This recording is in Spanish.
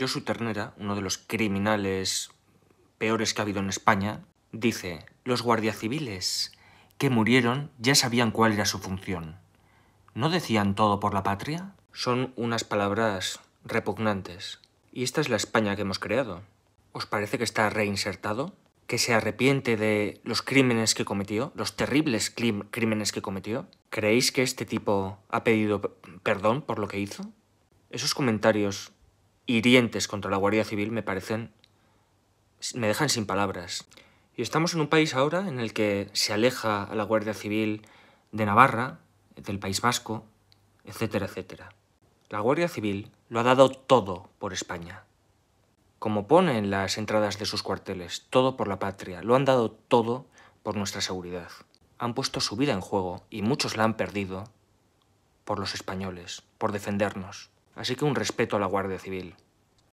Josu Ternera, uno de los criminales peores que ha habido en España, dice, los guardias civiles que murieron ya sabían cuál era su función. ¿No decían todo por la patria? Son unas palabras repugnantes. Y esta es la España que hemos creado. ¿Os parece que está reinsertado? ¿Que se arrepiente de los crímenes que cometió? ¿Los terribles crímenes que cometió? ¿Creéis que este tipo ha pedido perdón por lo que hizo? Esos comentarios hirientes contra la Guardia Civil me parecen... me dejan sin palabras. Y estamos en un país ahora en el que se aleja a la Guardia Civil de Navarra, del País Vasco, etcétera, etcétera. La Guardia Civil lo ha dado todo por España. Como ponen las entradas de sus cuarteles, todo por la patria, lo han dado todo por nuestra seguridad. Han puesto su vida en juego, y muchos la han perdido, por los españoles, por defendernos. Así que un respeto a la Guardia Civil.